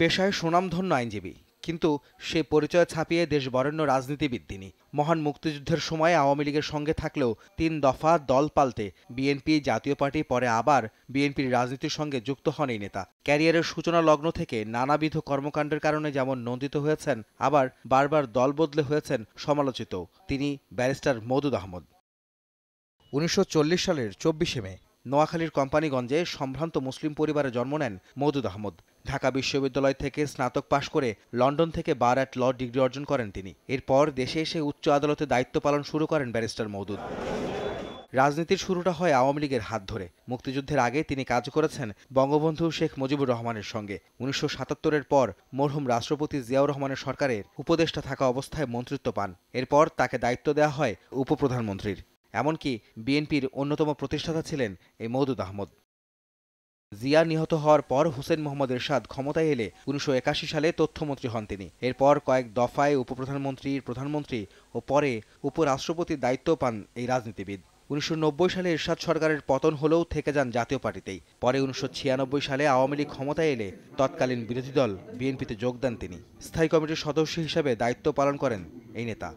পেশায় সুনামধন্য আইনজীবী কিন্তু সে পরিচয় ছাপিয়ে দেশ বরেণ্য রাজনীতিবিদ তিনি মহান মুক্তিযুদ্ধের সময় আওয়ামী লীগের সঙ্গে থাকলেও তিন দফা দল পাল্টে বিএনপি জাতীয় পার্টি পরে আবার বিএনপির রাজনীতির সঙ্গে যুক্ত হন এই নেতা ক্যারিয়ারের সূচনা লগ্ন থেকে নানাবিধ কর্মকাণ্ডের কারণে যেমন নন্দিত হয়েছেন আবার বারবার দল বদলে হয়েছেন সমালোচিত তিনি ব্যারিস্টার মদুদ আহমদ উনিশশো সালের চব্বিশে মে নোয়াখালীর কোম্পানিগঞ্জে সম্ভ্রান্ত মুসলিম পরিবারে জন্ম নেন মদুদ আহমদ ঢাকা বিশ্ববিদ্যালয় থেকে স্নাতক পাশ করে লন্ডন থেকে বার অ্যাট ল ডিগ্রি অর্জন করেন তিনি এরপর দেশে এসে উচ্চ আদালতে দায়িত্ব পালন শুরু করেন ব্যারিস্টার মৌদুদ রাজনীতির শুরুটা হয় আওয়ামী লীগের হাত ধরে মুক্তিযুদ্ধের আগে তিনি কাজ করেছেন বঙ্গবন্ধু শেখ মুজিবুর রহমানের সঙ্গে উনিশশো সাতাত্তরের পর মরহুম রাষ্ট্রপতি জিয়াউর রহমানের সরকারের উপদেষ্টা থাকা অবস্থায় মন্ত্রিত্ব পান এরপর তাকে দায়িত্ব দেওয়া হয় উপপ্রধানমন্ত্রীর এমনকি বিএনপির অন্যতম প্রতিষ্ঠাতা ছিলেন এই মৌদুদ আহমদ জিয়া নিহত হওয়ার পর হুসেন মোহাম্মদ এরশাদ ক্ষমতায় এলে উনিশশো সালে তথ্যমন্ত্রী হন তিনি এরপর কয়েক দফায় উপপ্রধানমন্ত্রী প্রধানমন্ত্রী ও পরে উপরাষ্ট্রপতির দায়িত্ব পান এই রাজনীতিবিদ উনিশশো সালে এরশাদ সরকারের পতন হলেও থেকে যান জাতীয় পার্টিতেই পরে উনিশশো সালে আওয়ামী লীগ ক্ষমতায় এলে তৎকালীন বিরোধী দল বিএনপিতে যোগ দেন তিনি স্থায়ী কমিটির সদস্য হিসেবে দায়িত্ব পালন করেন এই নেতা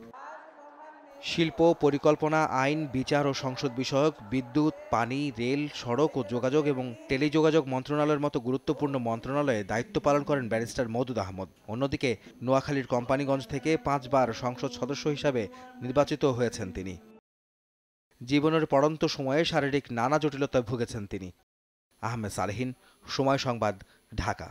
শিল্প পরিকল্পনা আইন বিচার ও সংসদ বিষয়ক বিদ্যুৎ পানি রেল সড়ক ও যোগাযোগ এবং টেলিযোগাযোগ মন্ত্রণালয়ের মতো গুরুত্বপূর্ণ মন্ত্রণালয়ে দায়িত্ব পালন করেন ব্যারিস্টার মদুদ আহমদ অন্যদিকে নোয়াখালীর কোম্পানিগঞ্জ থেকে পাঁচবার সংসদ সদস্য হিসাবে নির্বাচিত হয়েছেন তিনি জীবনের পড়ন্ত সময়ে শারীরিক নানা জটিলতায় ভুগেছেন তিনি আহমেদ সালেহীন সময় সংবাদ ঢাকা